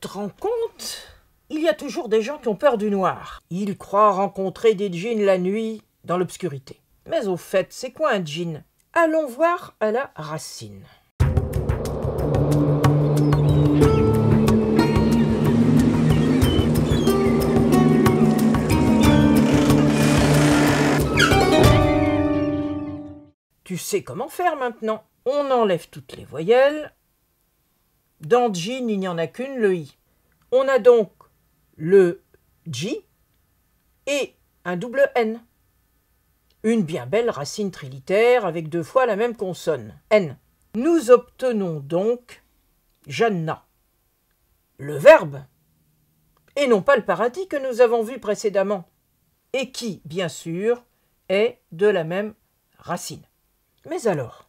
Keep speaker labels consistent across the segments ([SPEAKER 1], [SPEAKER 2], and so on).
[SPEAKER 1] te rends compte Il y a toujours des gens qui ont peur du noir. Ils croient rencontrer des djinns la nuit, dans l'obscurité. Mais au fait, c'est quoi un djinn Allons voir à la racine. Tu sais comment faire maintenant. On enlève toutes les voyelles, dans Jin, il n'y en a qu'une, le i. On a donc le j et un double n. Une bien belle racine trilitaire avec deux fois la même consonne, n. Nous obtenons donc Janna, le verbe, et non pas le paradis que nous avons vu précédemment, et qui, bien sûr, est de la même racine. Mais alors,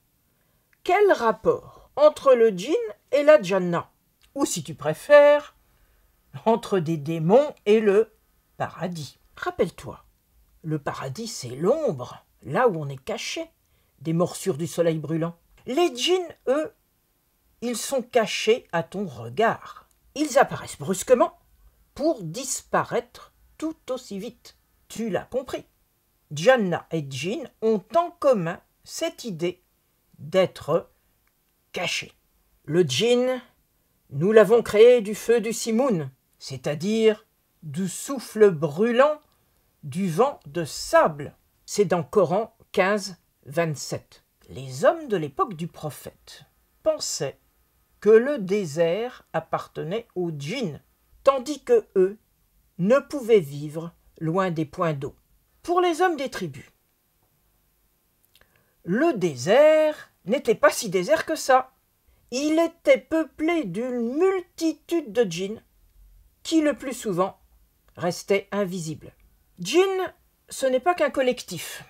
[SPEAKER 1] quel rapport entre le djinn et la Janna, ou si tu préfères, entre des démons et le paradis. Rappelle-toi, le paradis c'est l'ombre, là où on est caché, des morsures du soleil brûlant. Les djinns, eux, ils sont cachés à ton regard. Ils apparaissent brusquement pour disparaître tout aussi vite. Tu l'as compris. Janna et Djinn ont en commun cette idée d'être cachés. Le djinn, nous l'avons créé du feu du simoun, c'est-à-dire du souffle brûlant du vent de sable. C'est dans Coran 15, 27. Les hommes de l'époque du prophète pensaient que le désert appartenait aux djinns, tandis que eux ne pouvaient vivre loin des points d'eau. Pour les hommes des tribus, le désert n'était pas si désert que ça. Il était peuplé d'une multitude de djinns qui, le plus souvent, restaient invisibles. Djinns, ce n'est pas qu'un collectif.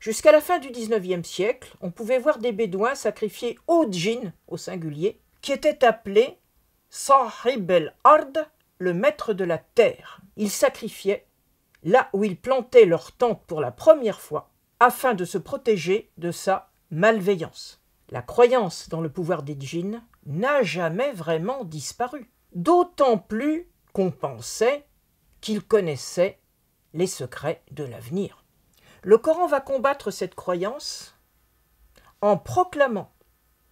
[SPEAKER 1] Jusqu'à la fin du XIXe siècle, on pouvait voir des Bédouins sacrifier aux djinns, au singulier, qui étaient appelés Sahib el-Ard, le maître de la terre. Ils sacrifiaient là où ils plantaient leur tente pour la première fois afin de se protéger de sa malveillance. La croyance dans le pouvoir des djinns n'a jamais vraiment disparu, d'autant plus qu'on pensait qu'ils connaissaient les secrets de l'avenir. Le Coran va combattre cette croyance en proclamant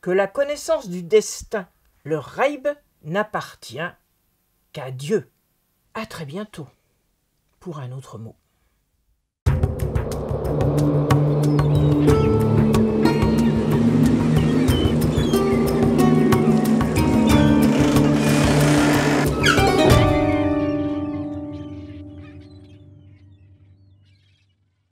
[SPEAKER 1] que la connaissance du destin, le raib, n'appartient qu'à Dieu. À très bientôt pour un autre mot.